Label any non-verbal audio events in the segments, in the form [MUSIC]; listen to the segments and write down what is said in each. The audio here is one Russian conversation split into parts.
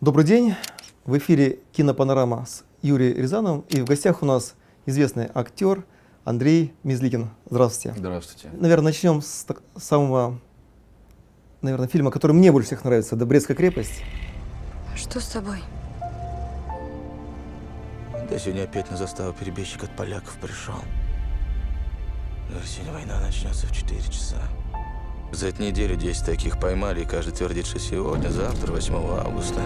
Добрый день! В эфире «Кинопанорама» с Юрием Рязановым. И в гостях у нас известный актер Андрей Мизликин. Здравствуйте. Здравствуйте. Наверное, начнем с так, самого, наверное, фильма, который мне больше всех нравится. «Да Брестская крепость». А что с тобой? Да сегодня опять на заставу перебежчик от поляков пришел. В война начнется в 4 часа. За эту неделю 10 таких поймали, и каждый твердит, что сегодня, завтра, 8 августа.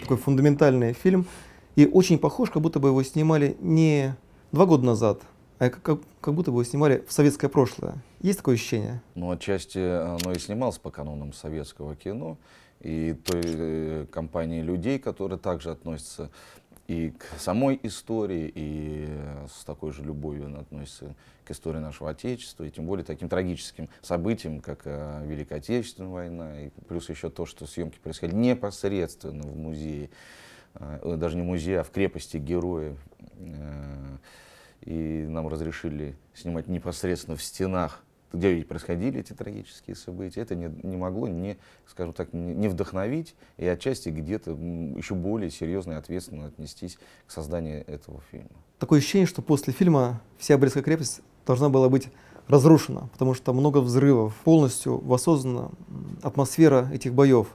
Такой фундаментальный фильм. И очень похож, как будто бы его снимали не два года назад, а как, как будто бы его снимали в советское прошлое. Есть такое ощущение? Ну, отчасти оно и снималось по канонам советского кино и той э, компании людей, которые также относятся и к самой истории, и с такой же любовью он относится к истории нашего Отечества, и тем более таким трагическим событиям, как э, Великая Отечественная война, и плюс еще то, что съемки происходили непосредственно в музее, э, даже не музее, а в крепости героя. Э, и нам разрешили снимать непосредственно в стенах где происходили эти трагические события, это не, не могло не, скажем так, не вдохновить и отчасти где-то еще более серьезно и ответственно отнестись к созданию этого фильма. Такое ощущение, что после фильма вся Брестская крепость должна была быть разрушена, потому что много взрывов, полностью воссоздана атмосфера этих боев.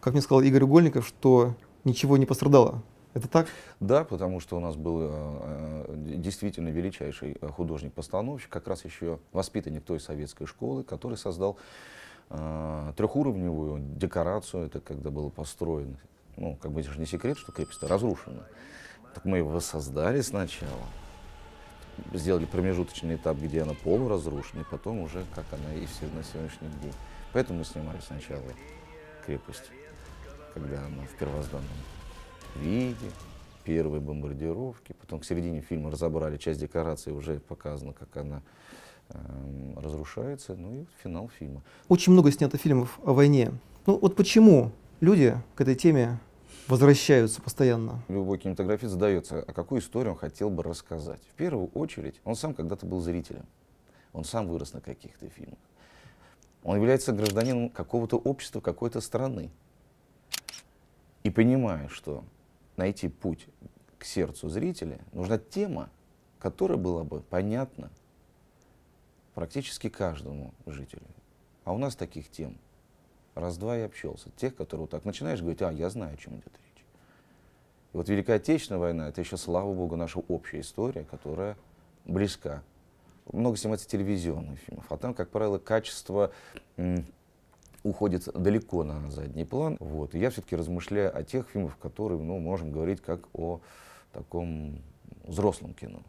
Как мне сказал Игорь Угольников, что ничего не пострадало, это так? Да, потому что у нас был э, э действительно величайший э, художник-постановщик, как раз еще воспитанник той советской школы, который создал э, трехуровневую декорацию, это когда было построено. Ну, как бы это же не секрет, что крепость разрушена. Так мы его воссоздали сначала, сделали промежуточный этап, где она полуразрушена, и потом уже, как она и все на сегодняшний день. Поэтому мы снимали сначала крепость, когда она в первозданном виде первой бомбардировки. Потом к середине фильма разобрали часть декорации, уже показано, как она э, разрушается. Ну и вот финал фильма. Очень много снято фильмов о войне. Ну вот почему люди к этой теме возвращаются постоянно. Любой кинематографист задается, а какую историю он хотел бы рассказать. В первую очередь, он сам когда-то был зрителем. Он сам вырос на каких-то фильмах. Он является гражданином какого-то общества, какой-то страны. И понимая, что найти путь к сердцу зрителя, нужна тема, которая была бы понятна практически каждому жителю. А у нас таких тем раз-два я общался. Тех, которые вот так начинаешь говорить, а, я знаю, о чем идет речь. И вот Великая Отечественная война, это еще, слава богу, наша общая история, которая близка. Много снимается телевизионных фильмов, а там, как правило, качество уходит далеко на задний план. Вот. И я все-таки размышляю о тех фильмах, которые ну, можем говорить как о таком взрослом кино.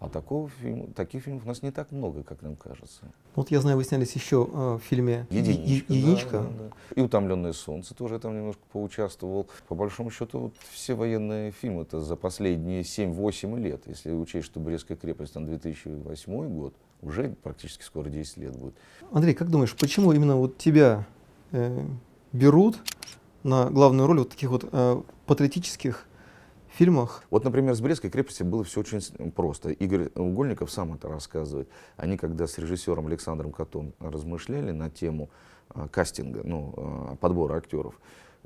А такого фильм, таких фильмов у нас не так много, как нам кажется. Ну, вот я знаю, вы снялись еще э, в фильме «Единичка». «Единичка». Да, да, да. И «Утомленное солнце» тоже там немножко поучаствовал. По большому счету, вот все военные фильмы это за последние 7-8 лет. Если учесть, что «Брестская крепость» там 2008 год, уже практически скоро 10 лет будет. Андрей, как думаешь, почему именно вот тебя э, берут на главную роль вот таких вот э, патриотических фильмах. Вот, например, с Брестской крепости было все очень просто. Игорь Угольников сам это рассказывает. Они, когда с режиссером Александром Котом размышляли на тему а, кастинга, ну, а, подбора актеров,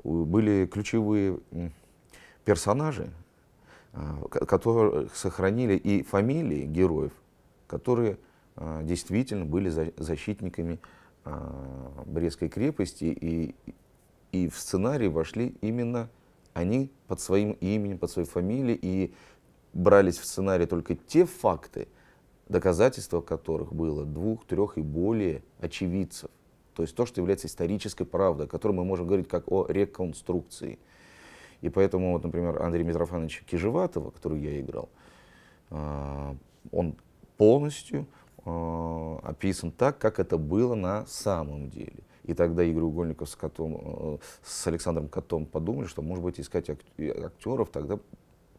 были ключевые персонажи, а, которые сохранили и фамилии героев, которые действительно были защитниками Брестской крепости, и, и в сценарий вошли именно они под своим именем, под своей фамилией и брались в сценарий только те факты, доказательства которых было двух, трех и более очевидцев. То есть то, что является исторической правдой, о которой мы можем говорить как о реконструкции. И поэтому, вот, например, Андрей Митрофанович Кижеватова, который я играл, а, он полностью а, описан так, как это было на самом деле. И тогда Игорь Угольников с, котом, э, с Александром Котом подумали, что, может быть, искать актеров тогда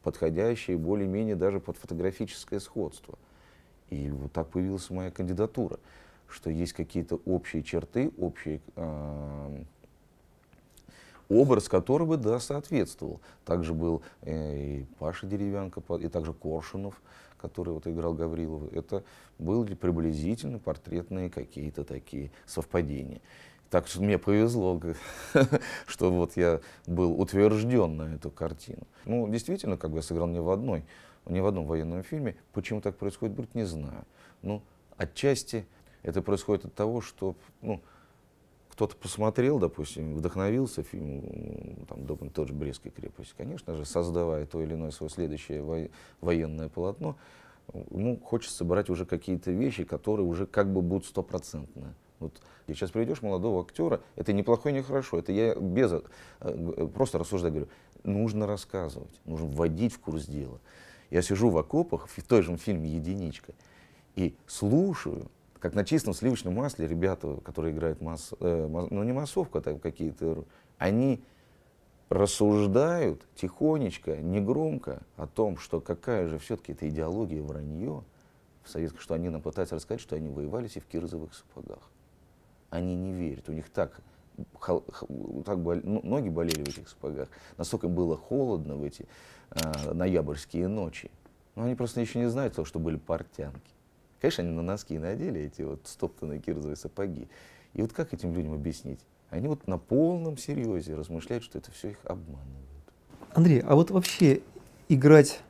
подходящие более-менее даже под фотографическое сходство. И вот так появилась моя кандидатура, что есть какие-то общие черты, общий э, образ бы, да, соответствовал. Также был э, и Паша Деревянко, и также Коршунов, который вот играл Гаврилова. Это были приблизительно портретные какие-то такие совпадения. Так что мне повезло, [LAUGHS] что вот я был утвержден на эту картину. Ну, действительно, как бы я сыграл не в одной, не в одном военном фильме. Почему так происходит, Брюк, не знаю. Ну, отчасти это происходит от того, что, ну, кто-то посмотрел, допустим, вдохновился фильмом, там, допустим, тот же «Брестская крепость», конечно же, создавая то или иное свое следующее военное полотно, ему ну, хочется брать уже какие-то вещи, которые уже как бы будут стопроцентные. Вот сейчас приведешь молодого актера, это неплохое, не хорошо, это я без, э, просто рассуждаю, говорю, нужно рассказывать, нужно вводить в курс дела. Я сижу в окопах, в той же фильме «Единичка», и слушаю, как на чистом сливочном масле ребята, которые играют масс, э, масс, ну не массовка, а там какие-то, они рассуждают тихонечко, негромко о том, что какая же все-таки эта идеология вранье в Советском, что они нам пытаются рассказать, что они воевались и в кирзовых сапогах они не верят. У них так, так бол, ну, ноги болели в этих сапогах, настолько было холодно в эти э, ноябрьские ночи. Но они просто еще не знают того, что были портянки. Конечно, они на носки надели эти вот стоптанные кирзовые сапоги. И вот как этим людям объяснить? Они вот на полном серьезе размышляют, что это все их обманывает. Андрей, а вот вообще играть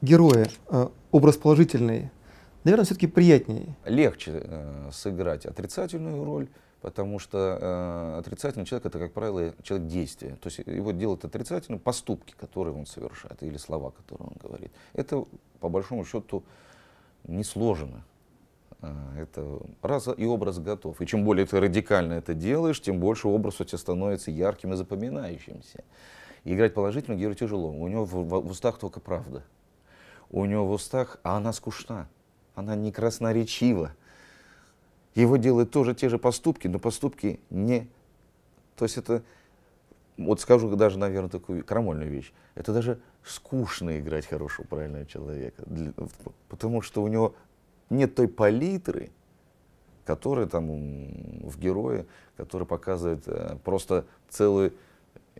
героя, э, образ положительный, наверное, все-таки приятнее. Легче э, сыграть отрицательную роль, потому что э, отрицательный человек это, как правило, человек действия. То есть его делают отрицательным поступки, которые он совершает, или слова, которые он говорит. Это, по большому счету, несложно. Э, это раз и образ готов. И чем более ты радикально это делаешь, тем больше образ у тебя становится ярким и запоминающимся. И играть положительно герою тяжело. У него в, в, в устах только правда. У него в устах, а она скучна она не красноречива. Его делают тоже те же поступки, но поступки не... То есть это, вот скажу даже, наверное, такую крамольную вещь, это даже скучно играть хорошего, правильного человека, для, потому что у него нет той палитры, которая там в герое, которая показывает э, просто целый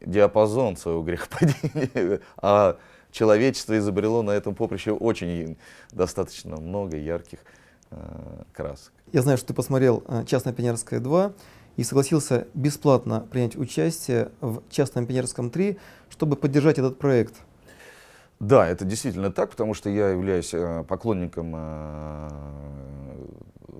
диапазон своего грехопадения, [LAUGHS] а человечество изобрело на этом поприще очень достаточно много ярких э, красок. Я знаю, что ты посмотрел э, Частное пионерская 2» и согласился бесплатно принять участие в «Частном пионерском 3», чтобы поддержать этот проект – да, это действительно так, потому что я являюсь э, поклонником э,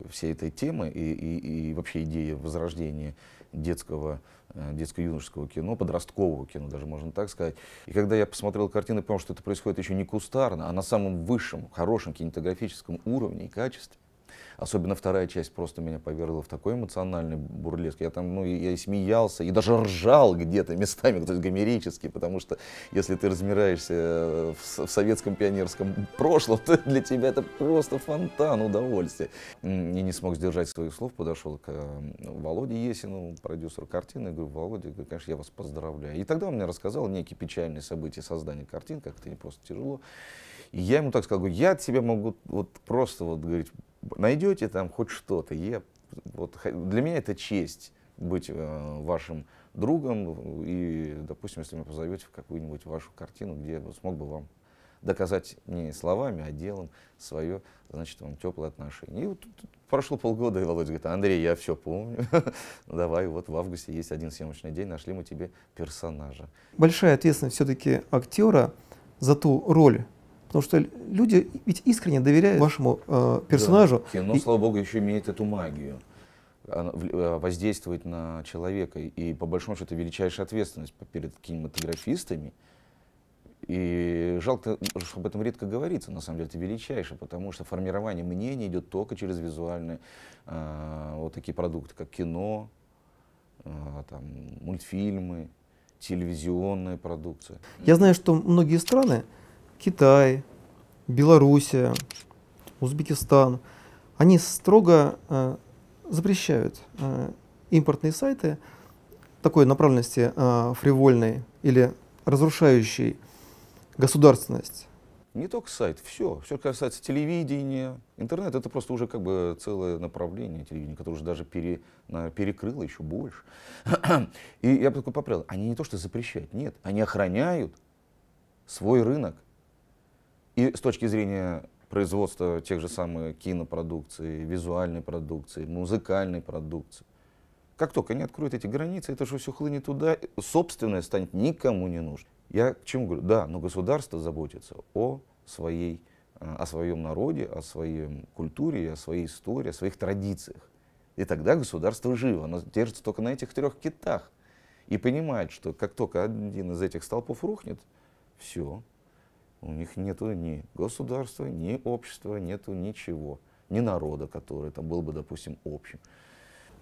всей этой темы и, и, и вообще идеи возрождения детского, э, детско-юношеского кино, подросткового кино, даже можно так сказать. И когда я посмотрел картины, понял, что это происходит еще не кустарно, а на самом высшем, хорошем кинематографическом уровне и качестве. Особенно вторая часть просто меня повергла в такой эмоциональный бурлеск. Я там, ну, я и смеялся, и даже ржал где-то местами, то есть гомерически, потому что если ты размираешься э, в, в советском пионерском прошлом, [LAUGHS] то для тебя это просто фонтан удовольствия. И не смог сдержать своих слов, подошел к э, Володе Есину, продюсеру картины, и говорю, Володя, конечно, я вас поздравляю. И тогда он мне рассказал некие печальные события создания картин, как это не просто тяжело. И я ему так сказал, говорю, я от тебя могу вот просто вот говорить найдете там хоть что-то. Я, вот, для меня это честь быть э, вашим другом и, допустим, если меня позовете в какую-нибудь вашу картину, где я смог бы вам доказать не словами, а делом свое, значит, вам теплое отношение. И вот прошло полгода, и Володя говорит, Андрей, я все помню, [LAUGHS] ну, давай, вот в августе есть один съемочный день, нашли мы тебе персонажа. Большая ответственность все-таки актера за ту роль, Потому что люди ведь искренне доверяют вашему э, персонажу. Да. Кино, и... слава богу, еще имеет эту магию э, воздействует на человека. И по большому счету величайшая ответственность перед кинематографистами. И жалко, ну, что об этом редко говорится, на самом деле, это величайшее, потому что формирование мнений идет только через визуальные э, вот такие продукты, как кино, э, там, мультфильмы, телевизионная продукция. Я знаю, что многие страны Китай, Белоруссия, Узбекистан, они строго э, запрещают э, импортные сайты такой направленности э, фривольной или разрушающей государственность. Не только сайт, все. Все касается телевидения. Интернет это просто уже как бы целое направление телевидения, которое уже даже пере, перекрыло еще больше. [CLEARS THROAT] И я бы такой поправил, они не то что запрещают, нет, они охраняют свой рынок. И с точки зрения производства тех же самых кинопродукции, визуальной продукции, музыкальной продукции. Как только они откроют эти границы, это же все хлынет туда, собственное станет никому не нужно. Я к чему говорю? Да, но государство заботится о своей о своем народе, о своей культуре, о своей истории, о своих традициях. И тогда государство живо, оно держится только на этих трех китах. И понимает, что как только один из этих столпов рухнет, все, у них нету ни государства, ни общества, нету ничего, ни народа, который там был бы, допустим, общим.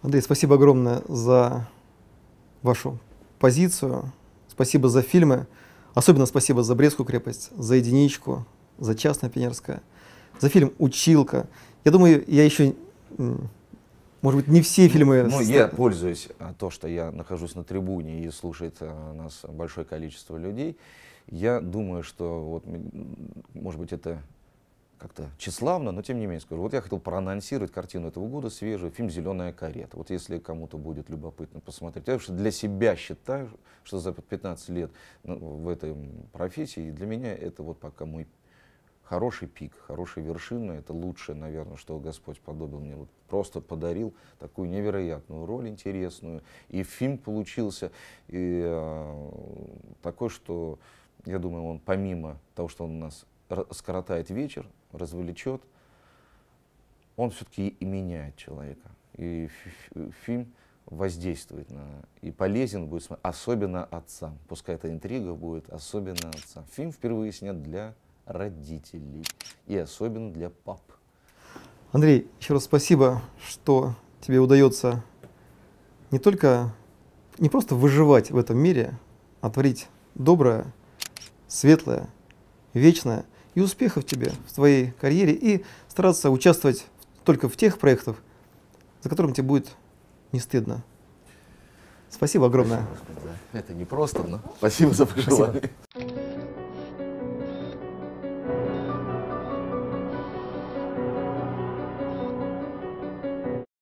Андрей, спасибо огромное за вашу позицию, спасибо за фильмы, особенно спасибо за Брестскую крепость, за единичку, за частное пионерское, за фильм «Училка». Я думаю, я еще, может быть, не все фильмы... Ну, я пользуюсь а, то, что я нахожусь на трибуне и слушает а, нас большое количество людей. Я думаю, что, вот, может быть, это как-то тщеславно, но тем не менее скажу. Вот я хотел проанонсировать картину этого года свежую, фильм «Зеленая карета». Вот если кому-то будет любопытно посмотреть. Я что для себя считаю, что за 15 лет ну, в этой профессии, для меня это вот пока мой хороший пик, хорошая вершина. Это лучшее, наверное, что Господь подобил мне. Вот просто подарил такую невероятную роль интересную. И фильм получился и, э, такой, что я думаю, он помимо того, что он у нас скоротает вечер, развлечет, он все-таки и меняет человека. И фильм воздействует на... И полезен будет, особенно отцам. Пускай эта интрига будет, особенно отцам. Фильм впервые снят для родителей. И особенно для пап. Андрей, еще раз спасибо, что тебе удается не только не просто выживать в этом мире, а творить доброе, светлое, вечное и успехов тебе в твоей карьере и стараться участвовать только в тех проектах, за которым тебе будет не стыдно. Спасибо огромное. Спасибо, Это не просто, но спасибо за пожелание. Спасибо.